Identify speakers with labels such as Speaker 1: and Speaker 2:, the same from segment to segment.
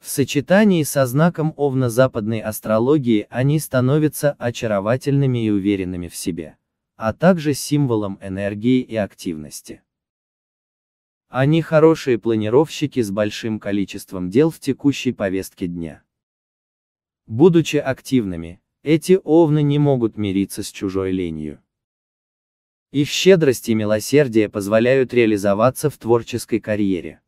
Speaker 1: В сочетании со знаком Овна западной астрологии они становятся очаровательными и уверенными в себе, а также символом энергии и активности. Они хорошие планировщики с большим количеством дел в текущей повестке дня. Будучи активными, эти овны не могут мириться с чужой ленью. Их щедрость и милосердие позволяют реализоваться в творческой карьере.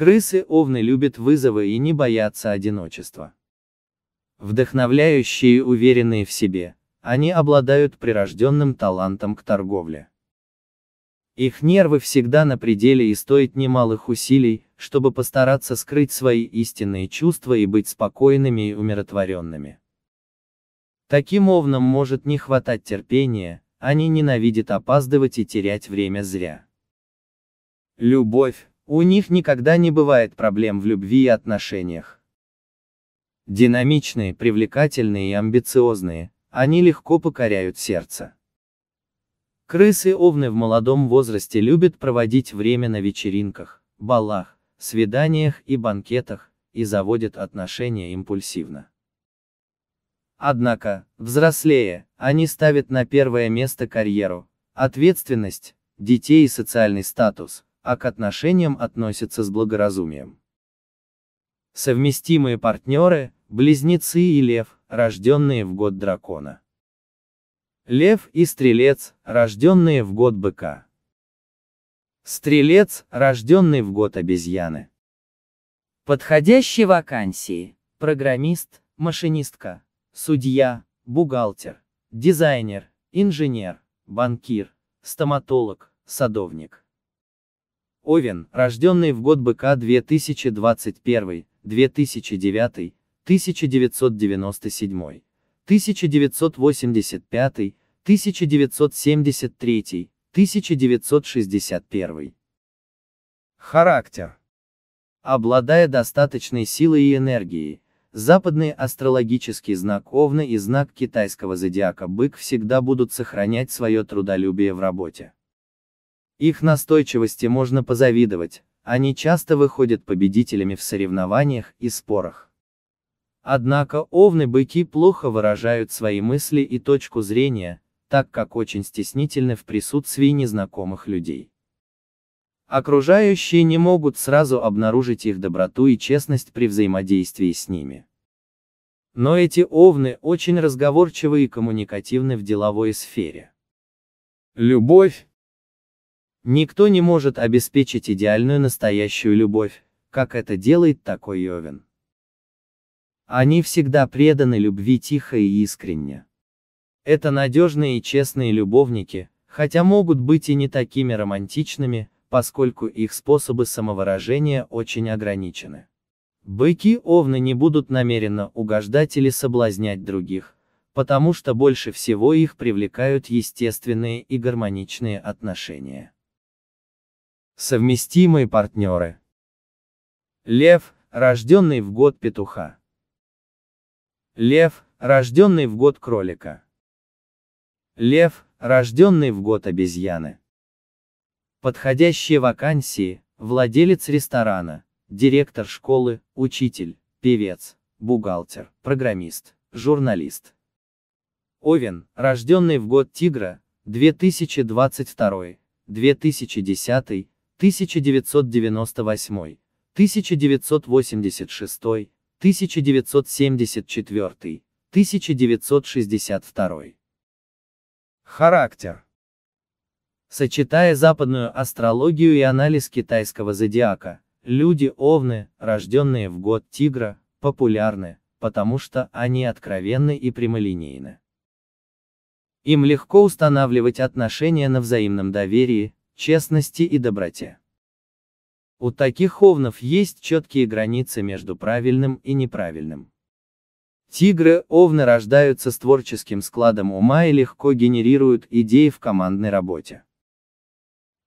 Speaker 1: Крысы овны любят вызовы и не боятся одиночества. Вдохновляющие и уверенные в себе, они обладают прирожденным талантом к торговле. Их нервы всегда на пределе и стоит немалых усилий, чтобы постараться скрыть свои истинные чувства и быть спокойными и умиротворенными. Таким овнам может не хватать терпения, они ненавидят опаздывать и терять время зря. Любовь, у них никогда не бывает проблем в любви и отношениях. Динамичные, привлекательные и амбициозные, они легко покоряют сердце. Крысы овны в молодом возрасте любят проводить время на вечеринках, балах, свиданиях и банкетах, и заводят отношения импульсивно. Однако, взрослея, они ставят на первое место карьеру, ответственность, детей и социальный статус, а к отношениям относятся с благоразумием. Совместимые партнеры – близнецы и лев, рожденные в год дракона. Лев и стрелец, рожденные в год быка. Стрелец, рожденный в год обезьяны. Подходящие вакансии. Программист, машинистка, судья, бухгалтер, дизайнер, инженер, банкир, стоматолог, садовник. Овен, рожденный в год быка 2021, 2009, 1997, 1985, 1973, 1961. Характер. Обладая достаточной силой и энергией, западные астрологические знак Овна и знак китайского зодиака Бык всегда будут сохранять свое трудолюбие в работе. Их настойчивости можно позавидовать, они часто выходят победителями в соревнованиях и спорах. Однако овны-быки плохо выражают свои мысли и точку зрения, так как очень стеснительны в присутствии незнакомых людей. Окружающие не могут сразу обнаружить их доброту и честность при взаимодействии с ними. Но эти овны очень разговорчивы и коммуникативны в деловой сфере. Любовь, Никто не может обеспечить идеальную настоящую любовь, как это делает такой Йовин. Они всегда преданы любви тихо и искренне. Это надежные и честные любовники, хотя могут быть и не такими романтичными, поскольку их способы самовыражения очень ограничены. Быки овны не будут намеренно угождать или соблазнять других, потому что больше всего их привлекают естественные и гармоничные отношения. Совместимые партнеры. Лев, рожденный в год петуха. Лев, рожденный в год кролика. Лев, рожденный в год обезьяны. Подходящие вакансии, владелец ресторана, директор школы, учитель, певец, бухгалтер, программист, журналист. Овен, рожденный в год тигра, 2022, 2010, 1998, 1986, 1974, 1962. Характер. Сочетая западную астрологию и анализ китайского зодиака, люди Овны, рожденные в год Тигра, популярны, потому что они откровенны и прямолинейны. Им легко устанавливать отношения на взаимном доверии, честности и доброте. У таких овнов есть четкие границы между правильным и неправильным. Тигры, овны рождаются с творческим складом ума и легко генерируют идеи в командной работе.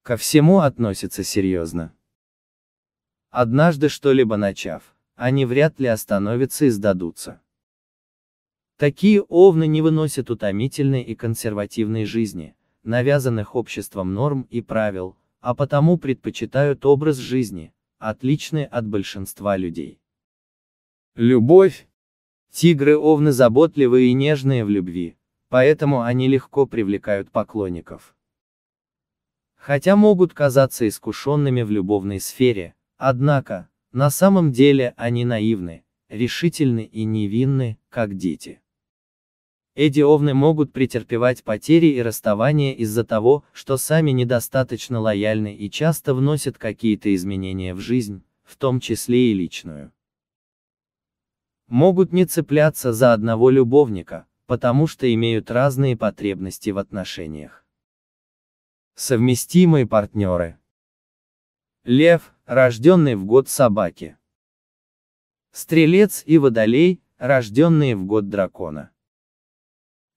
Speaker 1: Ко всему относятся серьезно. Однажды что-либо начав, они вряд ли остановятся и сдадутся. Такие овны не выносят утомительной и консервативной жизни, навязанных обществом норм и правил, а потому предпочитают образ жизни, отличный от большинства людей. Любовь. Тигры овны заботливые и нежные в любви, поэтому они легко привлекают поклонников. Хотя могут казаться искушенными в любовной сфере, однако, на самом деле они наивны, решительны и невинны, как дети. Эти овны могут претерпевать потери и расставания из-за того, что сами недостаточно лояльны и часто вносят какие-то изменения в жизнь, в том числе и личную. Могут не цепляться за одного любовника, потому что имеют разные потребности в отношениях. Совместимые партнеры. Лев, рожденный в год собаки. Стрелец и водолей, рожденные в год дракона.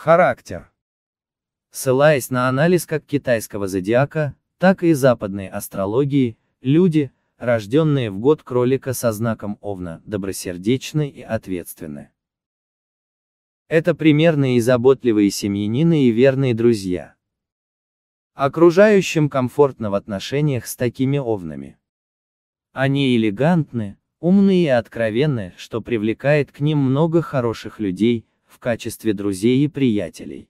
Speaker 1: Характер. Ссылаясь на анализ как китайского зодиака, так и западной астрологии, люди, рожденные в год кролика со знаком Овна, добросердечны и ответственны. Это примерные и заботливые семьянины и верные друзья. Окружающим комфортно в отношениях с такими овнами. Они элегантны, умны и откровенны, что привлекает к ним много хороших людей, в качестве друзей и приятелей.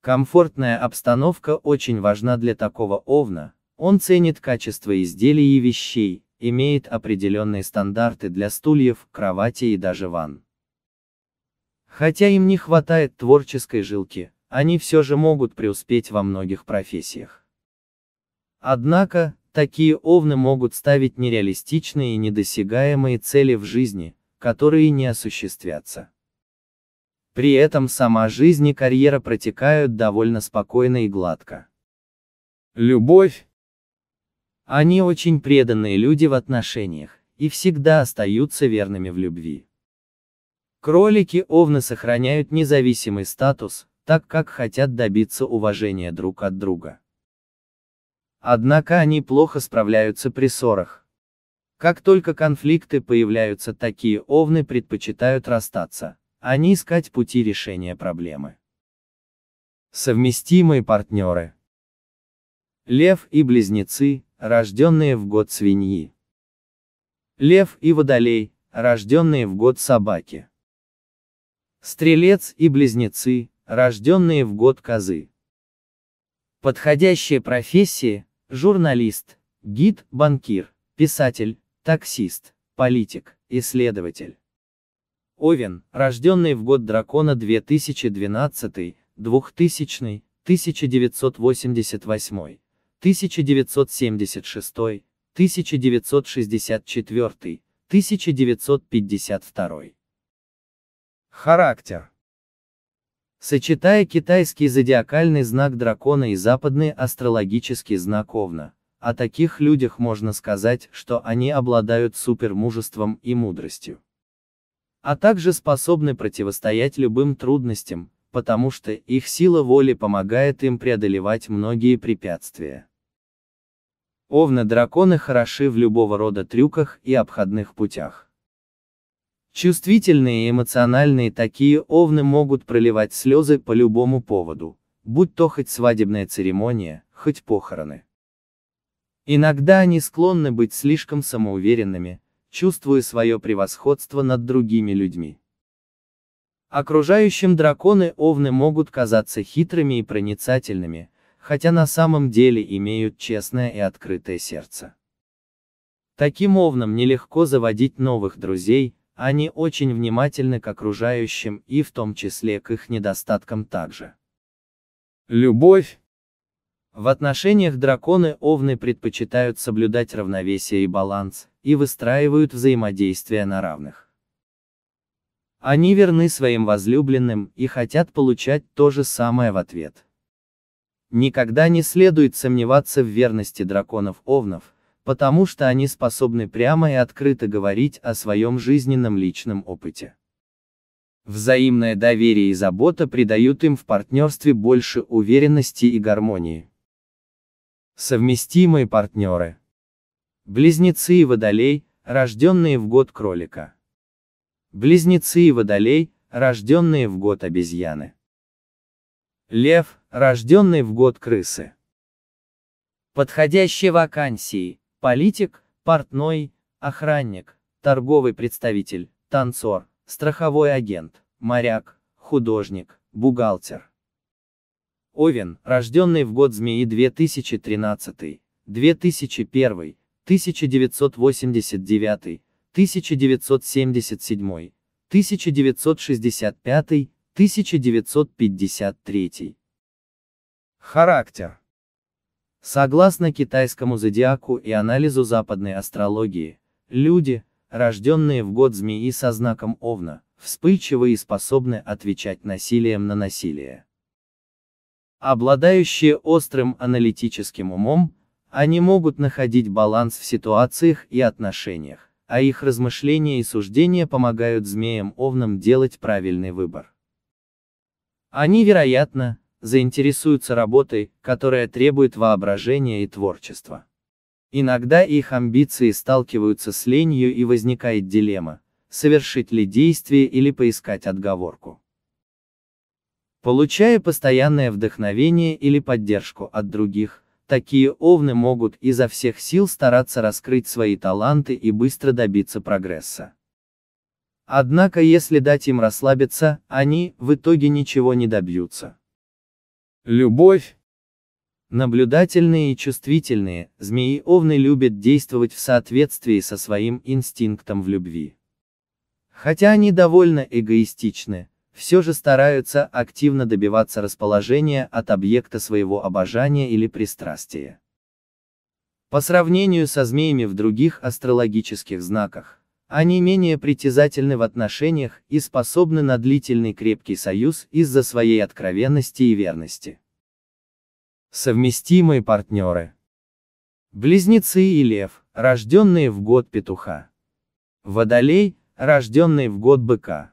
Speaker 1: Комфортная обстановка очень важна для такого овна, он ценит качество изделий и вещей, имеет определенные стандарты для стульев, кровати и даже ванн. Хотя им не хватает творческой жилки, они все же могут преуспеть во многих профессиях. Однако, такие овны могут ставить нереалистичные и недосягаемые цели в жизни, которые не осуществятся. При этом сама жизнь и карьера протекают довольно спокойно и гладко. Любовь. Они очень преданные люди в отношениях, и всегда остаются верными в любви. Кролики овны сохраняют независимый статус, так как хотят добиться уважения друг от друга. Однако они плохо справляются при ссорах. Как только конфликты появляются, такие овны предпочитают расстаться, а не искать пути решения проблемы. Совместимые партнеры. Лев и близнецы, рожденные в год свиньи. Лев и водолей, рожденные в год собаки. Стрелец и близнецы, рожденные в год козы. Подходящие профессии – журналист, гид, банкир, писатель, таксист, политик, исследователь. Овен, рожденный в год дракона 2012, 2000, 1988, 1976, 1964, 1952. Характер Сочетая китайский зодиакальный знак дракона и западный астрологический знак Овна, о таких людях можно сказать, что они обладают супермужеством и мудростью а также способны противостоять любым трудностям, потому что их сила воли помогает им преодолевать многие препятствия. Овны-драконы хороши в любого рода трюках и обходных путях. Чувствительные и эмоциональные такие овны могут проливать слезы по любому поводу, будь то хоть свадебная церемония, хоть похороны. Иногда они склонны быть слишком самоуверенными, чувствуя свое превосходство над другими людьми. Окружающим драконы овны могут казаться хитрыми и проницательными, хотя на самом деле имеют честное и открытое сердце. Таким овнам нелегко заводить новых друзей, они очень внимательны к окружающим и в том числе к их недостаткам также. Любовь. В отношениях драконы овны предпочитают соблюдать равновесие и баланс, и выстраивают взаимодействие на равных. Они верны своим возлюбленным и хотят получать то же самое в ответ. Никогда не следует сомневаться в верности драконов-овнов, потому что они способны прямо и открыто говорить о своем жизненном личном опыте. Взаимное доверие и забота придают им в партнерстве больше уверенности и гармонии. Совместимые партнеры Близнецы и водолей, рожденные в год кролика. Близнецы и водолей, рожденные в год обезьяны. Лев, рожденный в год крысы. Подходящие вакансии. Политик, портной, охранник, торговый представитель, танцор, страховой агент, моряк, художник, бухгалтер. Овен, рожденный в год змеи 2013, 2001, 1989, 1977, 1965, 1953. Характер. Согласно китайскому зодиаку и анализу западной астрологии, люди, рожденные в год змеи со знаком Овна, вспыльчивы и способны отвечать насилием на насилие. Обладающие острым аналитическим умом, они могут находить баланс в ситуациях и отношениях, а их размышления и суждения помогают змеям-овнам делать правильный выбор. Они, вероятно, заинтересуются работой, которая требует воображения и творчества. Иногда их амбиции сталкиваются с ленью и возникает дилемма, совершить ли действие или поискать отговорку. Получая постоянное вдохновение или поддержку от других, Такие овны могут изо всех сил стараться раскрыть свои таланты и быстро добиться прогресса. Однако если дать им расслабиться, они, в итоге ничего не добьются. Любовь. Наблюдательные и чувствительные, змеи овны любят действовать в соответствии со своим инстинктом в любви. Хотя они довольно эгоистичны, все же стараются активно добиваться расположения от объекта своего обожания или пристрастия. По сравнению со змеями в других астрологических знаках, они менее притязательны в отношениях и способны на длительный крепкий союз из-за своей откровенности и верности. Совместимые партнеры. Близнецы и лев, рожденные в год петуха. Водолей, рожденный в год быка.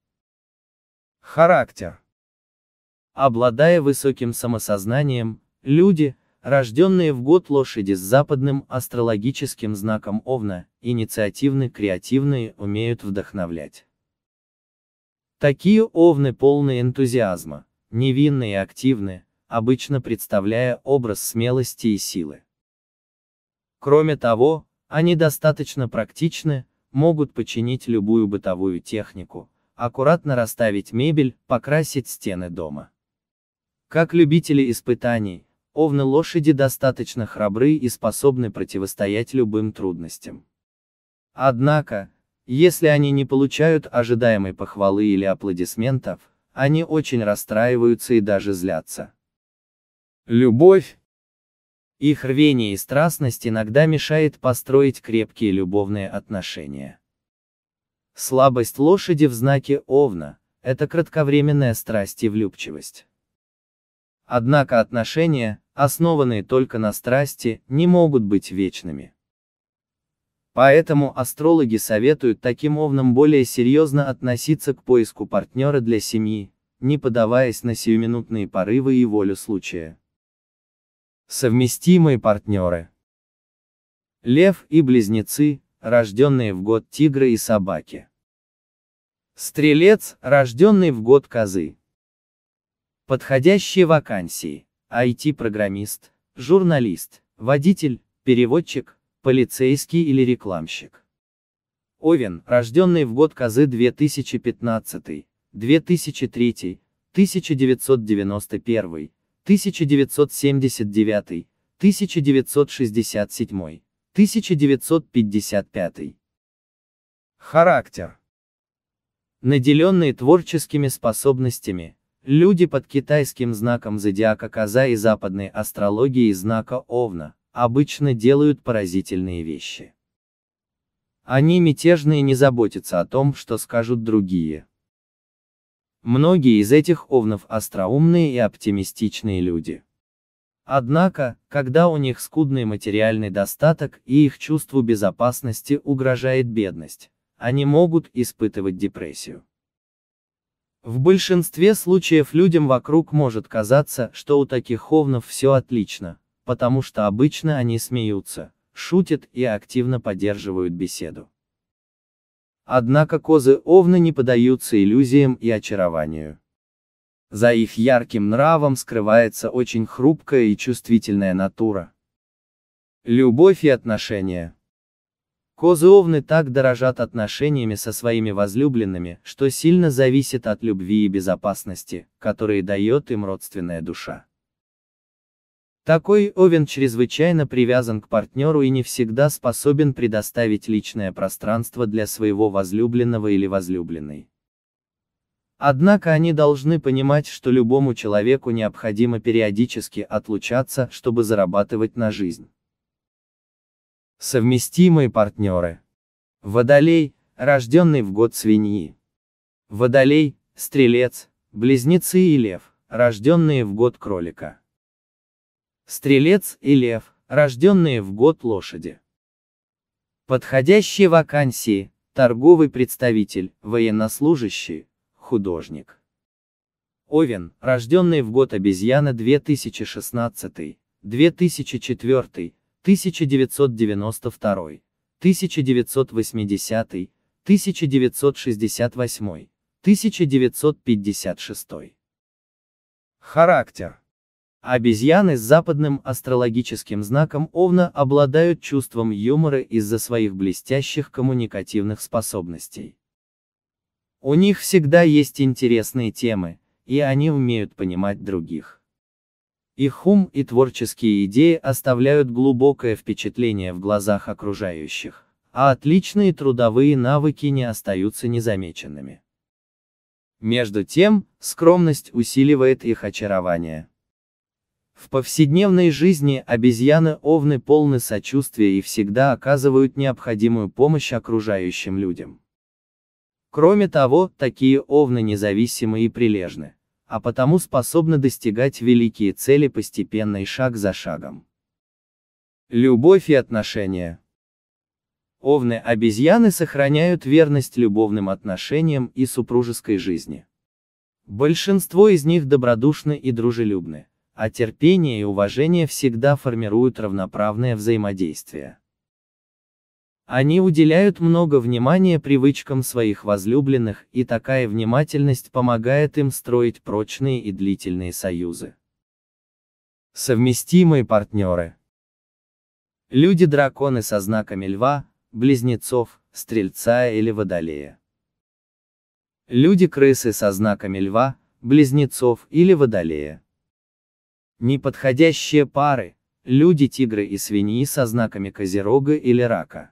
Speaker 1: Характер. Обладая высоким самосознанием, люди, рожденные в год лошади с западным астрологическим знаком Овна, инициативны, креативные, умеют вдохновлять. Такие овны полны энтузиазма, невинны и активны, обычно представляя образ смелости и силы. Кроме того, они достаточно практичны, могут починить любую бытовую технику, аккуратно расставить мебель, покрасить стены дома. Как любители испытаний, овны лошади достаточно храбры и способны противостоять любым трудностям. Однако, если они не получают ожидаемой похвалы или аплодисментов, они очень расстраиваются и даже злятся. Любовь. Их рвение и страстность иногда мешает построить крепкие любовные отношения. Слабость лошади в знаке Овна – это кратковременная страсть и влюбчивость. Однако отношения, основанные только на страсти, не могут быть вечными. Поэтому астрологи советуют таким овнам более серьезно относиться к поиску партнера для семьи, не подаваясь на сиюминутные порывы и волю случая. Совместимые партнеры Лев и близнецы рожденные в год тигра и собаки. Стрелец, рожденный в год козы. Подходящие вакансии. IT-программист, журналист, водитель, переводчик, полицейский или рекламщик. Овен, рожденный в год козы 2015, 2003, 1991, 1979, 1967. 1955. Характер. Наделенные творческими способностями, люди под китайским знаком зодиака Коза и западной астрологией знака Овна обычно делают поразительные вещи. Они мятежные не заботятся о том, что скажут другие. Многие из этих овнов остроумные и оптимистичные люди. Однако, когда у них скудный материальный достаток и их чувству безопасности угрожает бедность, они могут испытывать депрессию. В большинстве случаев людям вокруг может казаться, что у таких ховнов все отлично, потому что обычно они смеются, шутят и активно поддерживают беседу. Однако козы овны не поддаются иллюзиям и очарованию. За их ярким нравом скрывается очень хрупкая и чувствительная натура. Любовь и отношения. Козы овны так дорожат отношениями со своими возлюбленными, что сильно зависит от любви и безопасности, которые дает им родственная душа. Такой овен чрезвычайно привязан к партнеру и не всегда способен предоставить личное пространство для своего возлюбленного или возлюбленной. Однако они должны понимать, что любому человеку необходимо периодически отлучаться, чтобы зарабатывать на жизнь. Совместимые партнеры. Водолей, рожденный в год свиньи. Водолей, стрелец, близнецы и лев, рожденные в год кролика. Стрелец и лев, рожденные в год лошади. Подходящие вакансии, торговый представитель, военнослужащий, художник. Овен, рожденный в год обезьяны 2016, 2004, 1992, 1980, 1968, 1956. Характер. Обезьяны с западным астрологическим знаком Овна обладают чувством юмора из-за своих блестящих коммуникативных способностей. У них всегда есть интересные темы, и они умеют понимать других. Их ум и творческие идеи оставляют глубокое впечатление в глазах окружающих, а отличные трудовые навыки не остаются незамеченными. Между тем, скромность усиливает их очарование. В повседневной жизни обезьяны-овны полны сочувствия и всегда оказывают необходимую помощь окружающим людям. Кроме того, такие овны независимы и прилежны, а потому способны достигать великие цели постепенно и шаг за шагом. Любовь и отношения Овны-обезьяны сохраняют верность любовным отношениям и супружеской жизни. Большинство из них добродушны и дружелюбны, а терпение и уважение всегда формируют равноправное взаимодействие. Они уделяют много внимания привычкам своих возлюбленных, и такая внимательность помогает им строить прочные и длительные союзы. Совместимые партнеры. Люди-драконы со знаками льва, близнецов, стрельца или водолея. Люди-крысы со знаками льва, близнецов или водолея. Неподходящие пары, люди-тигры и свиньи со знаками козерога или рака.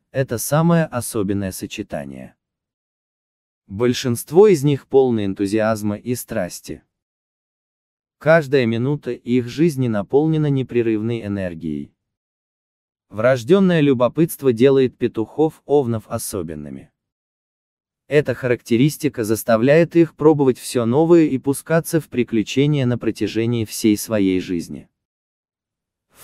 Speaker 1: это самое особенное сочетание. Большинство из них полны энтузиазма и страсти. Каждая минута их жизни наполнена непрерывной энергией. Врожденное любопытство делает петухов овнов особенными. Эта характеристика заставляет их пробовать все новое и пускаться в приключения на протяжении всей своей жизни.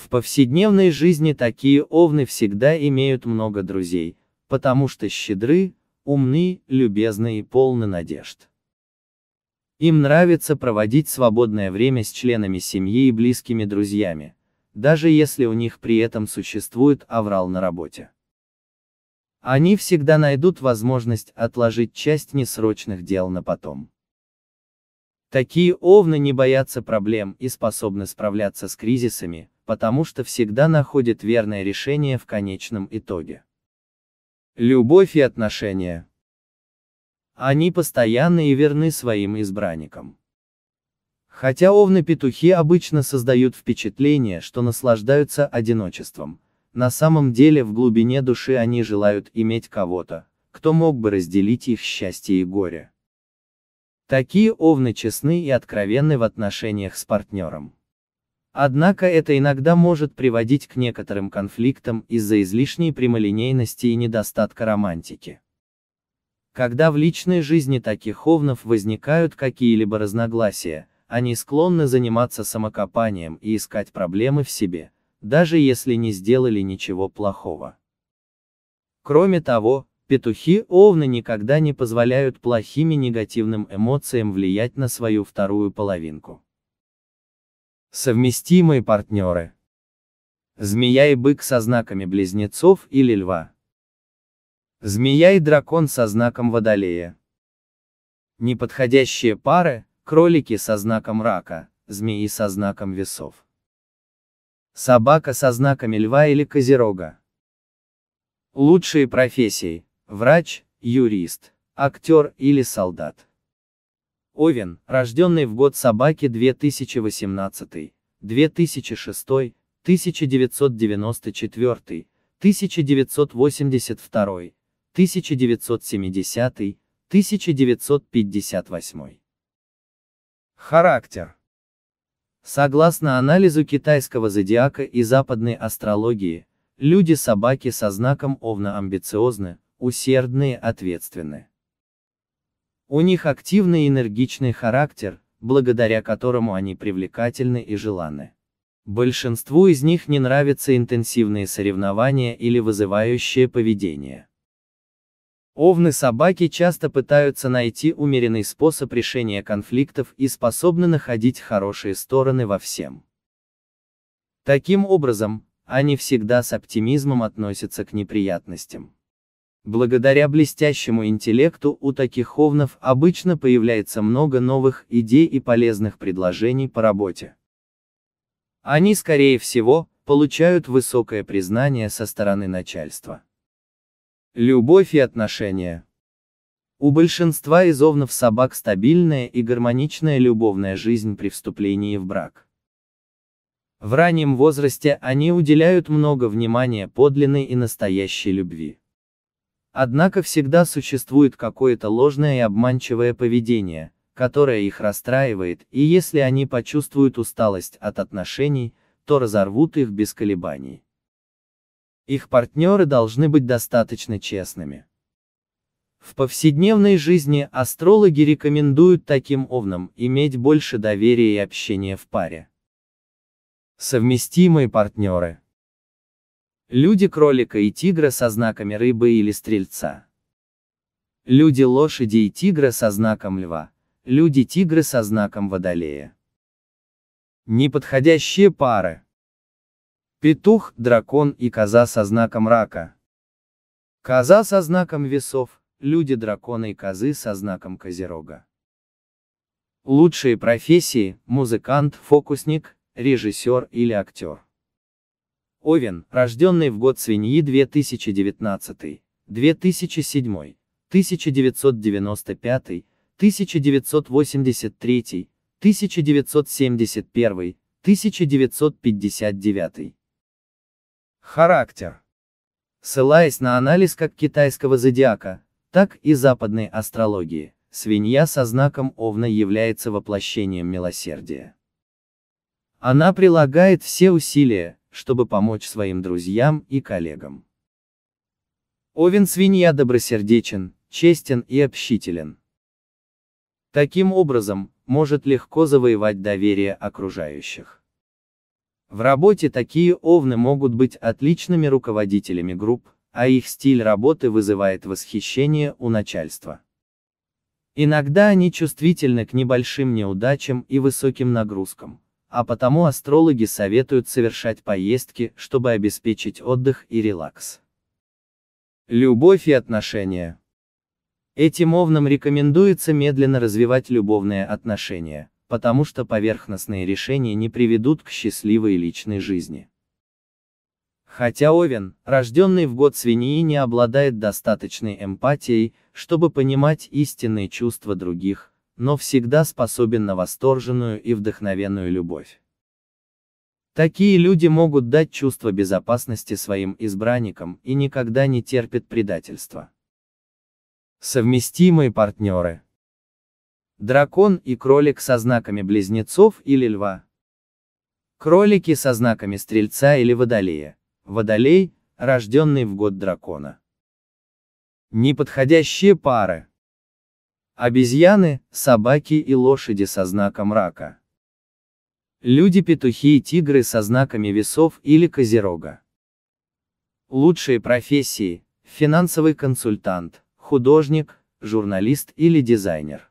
Speaker 1: В повседневной жизни такие овны всегда имеют много друзей, потому что щедры, умны, любезны и полны надежд. Им нравится проводить свободное время с членами семьи и близкими друзьями, даже если у них при этом существует аврал на работе. Они всегда найдут возможность отложить часть несрочных дел на потом. Такие овны не боятся проблем и способны справляться с кризисами, потому что всегда находит верное решение в конечном итоге. Любовь и отношения. Они постоянны и верны своим избранникам. Хотя овны-петухи обычно создают впечатление, что наслаждаются одиночеством, на самом деле в глубине души они желают иметь кого-то, кто мог бы разделить их счастье и горе. Такие овны честны и откровенны в отношениях с партнером. Однако это иногда может приводить к некоторым конфликтам из-за излишней прямолинейности и недостатка романтики. Когда в личной жизни таких овнов возникают какие-либо разногласия, они склонны заниматься самокопанием и искать проблемы в себе, даже если не сделали ничего плохого. Кроме того, петухи овны никогда не позволяют плохим и негативным эмоциям влиять на свою вторую половинку. Совместимые партнеры. Змея и бык со знаками близнецов или льва. Змея и дракон со знаком водолея. Неподходящие пары, кролики со знаком рака, змеи со знаком весов. Собака со знаками льва или козерога. Лучшие профессии – врач, юрист, актер или солдат. Овен, рожденный в год собаки 2018, 2006, 1994, 1982, 1970, 1958. Характер. Согласно анализу китайского зодиака и западной астрологии, люди-собаки со знаком Овна амбициозны, усердные, ответственны. У них активный и энергичный характер, благодаря которому они привлекательны и желанны. Большинству из них не нравятся интенсивные соревнования или вызывающее поведение. Овны-собаки часто пытаются найти умеренный способ решения конфликтов и способны находить хорошие стороны во всем. Таким образом, они всегда с оптимизмом относятся к неприятностям. Благодаря блестящему интеллекту у таких овнов обычно появляется много новых идей и полезных предложений по работе. Они, скорее всего, получают высокое признание со стороны начальства. Любовь и отношения. У большинства из овнов собак стабильная и гармоничная любовная жизнь при вступлении в брак. В раннем возрасте они уделяют много внимания подлинной и настоящей любви. Однако всегда существует какое-то ложное и обманчивое поведение, которое их расстраивает, и если они почувствуют усталость от отношений, то разорвут их без колебаний. Их партнеры должны быть достаточно честными. В повседневной жизни астрологи рекомендуют таким овнам иметь больше доверия и общения в паре. Совместимые партнеры Люди кролика и тигра со знаками рыбы или стрельца. Люди лошади и тигра со знаком льва. Люди тигра со знаком водолея. Неподходящие пары. Петух, дракон и коза со знаком рака. Коза со знаком весов, люди дракона и козы со знаком козерога. Лучшие профессии – музыкант, фокусник, режиссер или актер. Овен, рожденный в год свиньи 2019, 2007, 1995, 1983, 1971, 1959. Характер. Ссылаясь на анализ как китайского зодиака, так и западной астрологии, свинья со знаком Овна является воплощением милосердия. Она прилагает все усилия, чтобы помочь своим друзьям и коллегам. Овен свинья добросердечен, честен и общителен. Таким образом, может легко завоевать доверие окружающих. В работе такие овны могут быть отличными руководителями групп, а их стиль работы вызывает восхищение у начальства. Иногда они чувствительны к небольшим неудачам и высоким нагрузкам, а потому астрологи советуют совершать поездки, чтобы обеспечить отдых и релакс. Любовь и отношения. Этим овнам рекомендуется медленно развивать любовные отношения, потому что поверхностные решения не приведут к счастливой личной жизни. Хотя Овен, рожденный в год свиньи, не обладает достаточной эмпатией, чтобы понимать истинные чувства других, но всегда способен на восторженную и вдохновенную любовь. Такие люди могут дать чувство безопасности своим избранникам и никогда не терпят предательства. Совместимые партнеры. Дракон и кролик со знаками близнецов или льва. Кролики со знаками стрельца или водолея. Водолей, рожденный в год дракона. Неподходящие пары. Обезьяны, собаки и лошади со знаком рака. Люди, петухи и тигры со знаками весов или козерога. Лучшие профессии – финансовый консультант, художник, журналист или дизайнер.